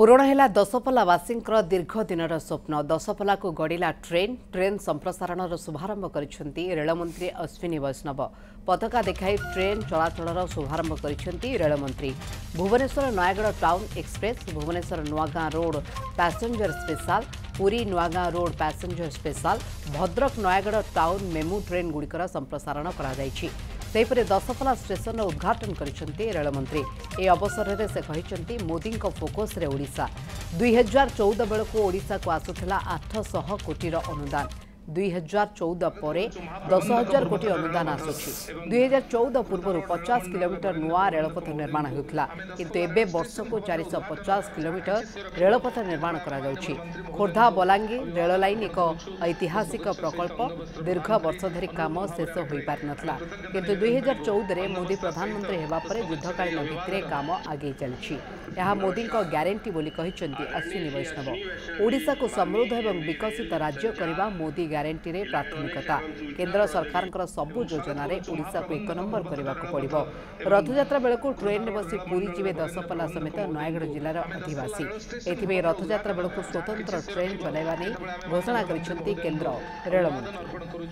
दीर्घ दसपल्लावासी स्वप्न स्वप् को गडिला ट्रेन ट्रेन सम्प्रसारण र शुभारम्भ अश्विनी वैष्णव पताका देख्रेन चलाचर शुभारम्भ भुवनेश्वर नयगढ टाउन एक्सप्रेस भुवनेश्वर नुवा road passenger special Puri road passenger special Bhadrak Nayagarh town MEMU ट्रेनगुडिकर सम्प्रसारण ସେହିପରି ଦଶପଲା ଷ୍ଟେସନର ଉଦ୍ଘାଟନ କରିଛନ୍ତି ରେଳମନ୍ତ୍ରୀ ଏହି ଅବସରରେ ସେ କହିଛନ୍ତି ମୋଦିଙ୍କ ଫୋକସରେ ଓଡ଼ିଶା ଦୁଇହଜାର ଚଉଦ ବେଳକୁ ଓଡ଼ିଶାକୁ ଆସୁଥିଲା ଆଠଶହ କୋଟିର ଅନୁଦାନ ଦୁଇ ହଜାର ଚଉଦ ପରେ ଦଶ ହଜାର କୋଟି ଅନୁଦାନ ଆସୁଛି ଦୁଇ ହଜାର ଚଉଦ ପୂର୍ବରୁ ପଚାଶ କିଲୋମିଟର ନୂଆ ରେଳପଥ ନିର୍ମାଣ ହେଉଥିଲା କିନ୍ତୁ ଏବେ ବର୍ଷକୁ ଚାରିଶହ ପଚାଶ କିଲୋମିଟର ରେଳପଥ ନିର୍ମାଣ କରାଯାଉଛି ଖୋର୍ଦ୍ଧା ବଲାଙ୍ଗୀର ରେଳ ଲାଇନ୍ ଏକ ଐତିହାସିକ ପ୍ରକଳ୍ପ ଦୀର୍ଘ ବର୍ଷ ଧରି କାମ ଶେଷ ହୋଇପାରିନଥିଲା କିନ୍ତୁ ଦୁଇ ହଜାର ଚଉଦରେ ମୋଦି ପ୍ରଧାନମନ୍ତ୍ରୀ ହେବା ପରେ ଯୁଦ୍ଧକାଳୀନ ଭିତ୍ତିରେ କାମ ଆଗେଇ ଚାଲିଛି ଏହା ମୋଦିଙ୍କ ଗ୍ୟାରେଣ୍ଟି ବୋଲି କହିଛନ୍ତି ଅଶ୍ୱିନୀ ବୈଷ୍ଣବ ଓଡ଼ିଶାକୁ ସମୃଦ୍ଧ ଏବଂ ବିକଶିତ ରାଜ୍ୟ କରିବା ମୋଦି ଗ୍ୟାରେଣ୍ଟି ଗ୍ୟାରେଣ୍ଟିରେ ପ୍ରାଥମିକତା କେନ୍ଦ୍ର ସରକାରଙ୍କର ସବୁ ଯୋଜନାରେ ଓଡ଼ିଶାକୁ ଏକ ନମ୍ବର କରିବାକୁ ପଡ଼ିବ ରଥଯାତ୍ରା ବେଳକୁ ଟ୍ରେନ୍ରେ ବସି ପୁରୀ ଯିବେ ଦଶପଲ୍ଲା ସମେତ ନୟାଗଡ଼ ଜିଲ୍ଲାର ଅଧିବାସୀ ଏଥିପାଇଁ ରଥଯାତ୍ରା ବେଳକୁ ସ୍ୱତନ୍ତ୍ର ଟ୍ରେନ୍ ଚଲାଇବା ନେଇ ଘୋଷଣା କରିଛନ୍ତି କେନ୍ଦ୍ର ରେଳମନ୍ତ୍ରୀ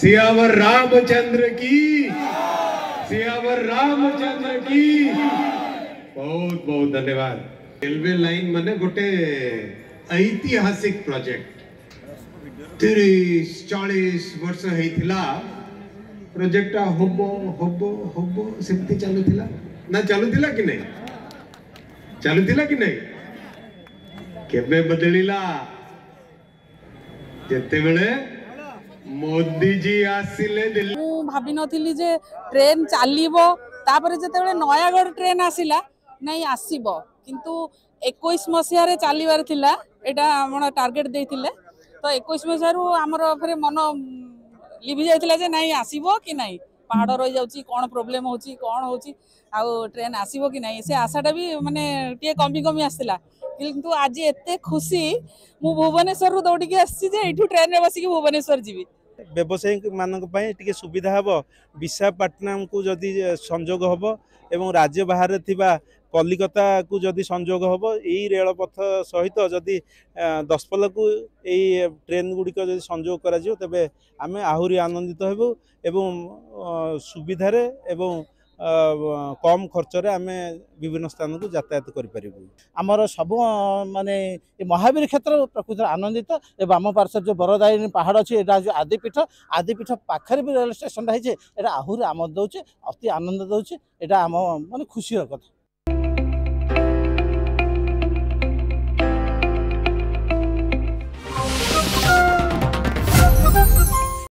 सियावर रामचंद्र की सियावर रामचंद्र की बहुत बहुत धन्यवाद रेलवे लाइन मैंने गोटे ऐतिहासिक प्रोजेक्ट तीस चालीस वर्ष होता प्रोजेक्ट हम हम हम सेमती चलुला ना चलुला कि नहीं चलुला कि नहीं केबे बदलिला ଯେତେବେଳେ ମୋଦିଜୀ ଆସିଲେ ମୁଁ ଭାବିନଥିଲି ଯେ ଟ୍ରେନ୍ ଚାଲିବ ତାପରେ ଯେତେବେଳେ ନୟାଗଡ଼ ଟ୍ରେନ୍ ଆସିଲା ନାଇଁ ଆସିବ କିନ୍ତୁ ଏକୋଇଶ ମସିହାରେ ଚାଲିବାର ଥିଲା ଏଇଟା ଆମର ଟାର୍ଗେଟ ଦେଇଥିଲେ ତ ଏକୋଇଶ ମସିହାରୁ ଆମର ଫେରେ ମନ ଲିଭି ଯାଇଥିଲା ଯେ ନାଇଁ ଆସିବ କି ନାଇଁ ପାହାଡ଼ ରହିଯାଉଛି କ'ଣ ପ୍ରୋବ୍ଲେମ୍ ହେଉଛି କ'ଣ ହେଉଛି ଆଉ ଟ୍ରେନ୍ ଆସିବ କି ନାହିଁ ସେ ଆଶାଟା ବି ମାନେ ଟିକେ କମି କମି ଆସିଥିଲା କିନ୍ତୁ ଆଜି ଏତେ ଖୁସି ମୁଁ ଭୁବନେଶ୍ୱରରୁ ଦୌଡ଼ିକି ଆସିଛି ଯେ ଏଇଠୁ ଟ୍ରେନ୍ରେ ବସିକି ଭୁବନେଶ୍ୱର ଯିବି ବ୍ୟବସାୟୀମାନଙ୍କ ପାଇଁ ଟିକେ ସୁବିଧା ହେବ ବିଶାଖାପାଟନାମକୁ ଯଦି ସଂଯୋଗ ହେବ ଏବଂ ରାଜ୍ୟ ବାହାରେ ଥିବା କଲିକତାକୁ ଯଦି ସଂଯୋଗ ହେବ ଏଇ ରେଳପଥ ସହିତ ଯଦି ଦଶପଲ୍ଲାକୁ ଏଇ ଟ୍ରେନ୍ ଗୁଡ଼ିକ ଯଦି ସଂଯୋଗ କରାଯିବ ତେବେ ଆମେ ଆହୁରି ଆନନ୍ଦିତ ହେବୁ ଏବଂ ସୁବିଧାରେ ଏବଂ କମ୍ ଖର୍ଚ୍ଚରେ ଆମେ ବିଭିନ୍ନ ସ୍ଥାନକୁ ଯାତାୟାତ କରିପାରିବୁ ଆମର ସବୁ ମାନେ ଏ ମହାବୀର କ୍ଷେତ୍ର ପ୍ରକୃତରେ ଆନନ୍ଦିତ ଏ ବାମ ପାର୍ଶ୍ୱରେ ଯେଉଁ ବରଦାୟିନୀ ପାହାଡ଼ ଅଛି ଏଇଟା ହେଉଛି ଆଦିପୀଠ ଆଦିପୀଠ ପାଖରେ ବି ରେଳ ଷ୍ଟେସନଟା ହେଇଛି ଏଇଟା ଆହୁରି ଆମୋଦ ଦେଉଛି ଅତି ଆନନ୍ଦ ଦେଉଛି ଏଇଟା ଆମ ମାନେ ଖୁସିର କଥା